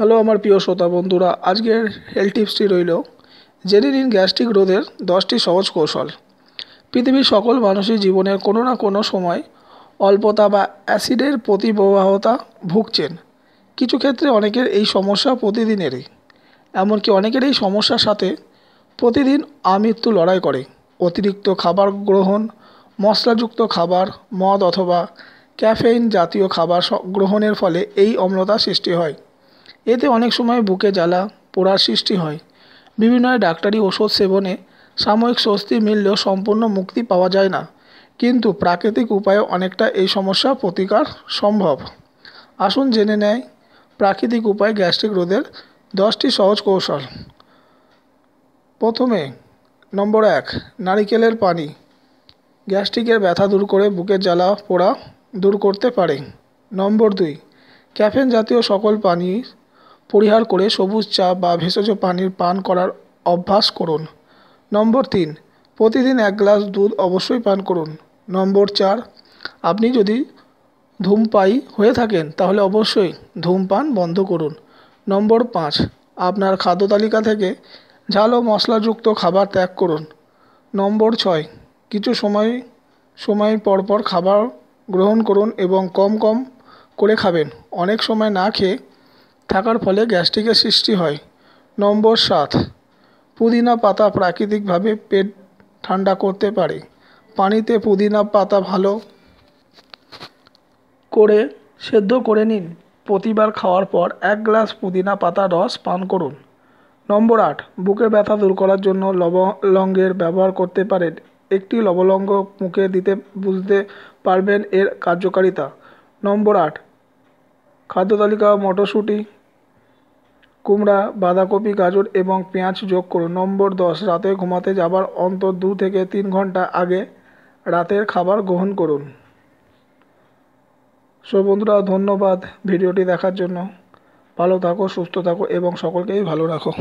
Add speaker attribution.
Speaker 1: hello আমার প্রিয় শ্রোতা বন্ধুরা আজকের হেলথ টিপসটি রইল জেনে নিন গ্যাস্ট্রিক রোধের দশটি সহজ কৌশল পৃথিবীর সকল মানুষই জীবনের কোনো না কোনো সময় অল্পতা বা অ্যাসিডের প্রতিপ্রবাহতা ভুগছেন কিছু ক্ষেত্রে অনেকের এই সমস্যা প্রতিদিনেরই এমনকি অনেকের এই সমস্যার সাথে প্রতিদিন আমৃত্যু লড়াই করে অতিরিক্ত খাবার গ্রহণ মশলাযুক্ত খাবার মদ অথবা ক্যাফেইন জাতীয় খাবার গ্রহণের ফলে এই অম্লতা সৃষ্টি হয় এতে অনেক সময় বুকে জ্বালা পোড়ার সৃষ্টি হয় বিভিন্ন ডাক্তারি ওষুধ সেবনে সাময়িক স্বস্তি মিললেও সম্পূর্ণ মুক্তি পাওয়া যায় না কিন্তু প্রাকৃতিক উপায়ে অনেকটা এই সমস্যা প্রতিকার সম্ভব আসুন জেনে নেয় প্রাকৃতিক উপায়ে গ্যাস্ট্রিক রোধের দশটি সহজ কৌশল প্রথমে নম্বর এক নারিকেলের পানি গ্যাস্ট্রিকের ব্যথা দূর করে বুকের জ্বালা পোড়া দূর করতে পারে নম্বর দুই ক্যাফেন জাতীয় সকল পানির পরিহার করে সবুজ চা বা ভেষজ পানির পান করার অভ্যাস করুন নম্বর তিন প্রতিদিন এক গ্লাস দুধ অবশ্যই পান করুন নম্বর চার আপনি যদি ধূমপাই হয়ে থাকেন তাহলে অবশ্যই ধূমপান বন্ধ করুন নম্বর পাঁচ আপনার খাদ্য তালিকা থেকে ঝাল ও মশলাযুক্ত খাবার ত্যাগ করুন নম্বর ছয় কিছু সময় সময় পরপর খাবার গ্রহণ করুন এবং কম কম করে খাবেন অনেক সময় না খেয়ে থাকার ফলে গ্যাস্ট্রিকের সৃষ্টি হয় নম্বর সাত পুদিনা পাতা প্রাকৃতিকভাবে পেট ঠান্ডা করতে পারে পানিতে পুদিনা পাতা ভালো করে সেদ্ধ করে নিন প্রতিবার খাওয়ার পর এক গ্লাস পুদিনা পাতার রস পান করুন নম্বর আট বুকে ব্যথা দূর করার জন্য লবলঙ্গের ব্যবহার করতে পারেন একটি লবলঙ্গ মুখে দিতে বুঝতে পারবেন এর কার্যকারিতা নম্বর আট খাদ্য তালিকা মটরশুঁটি কুমড়া বাঁধাকপি গাজর এবং পেঁয়াজ যোগ করুন নম্বর দশ রাতে ঘুমাতে যাবার অন্তর দু থেকে তিন ঘন্টা আগে রাতের খাবার গ্রহণ করুন সো বন্ধুরা ধন্যবাদ ভিডিওটি দেখার জন্য ভালো থাকো সুস্থ থাকো এবং সকলকেই ভালো রাখো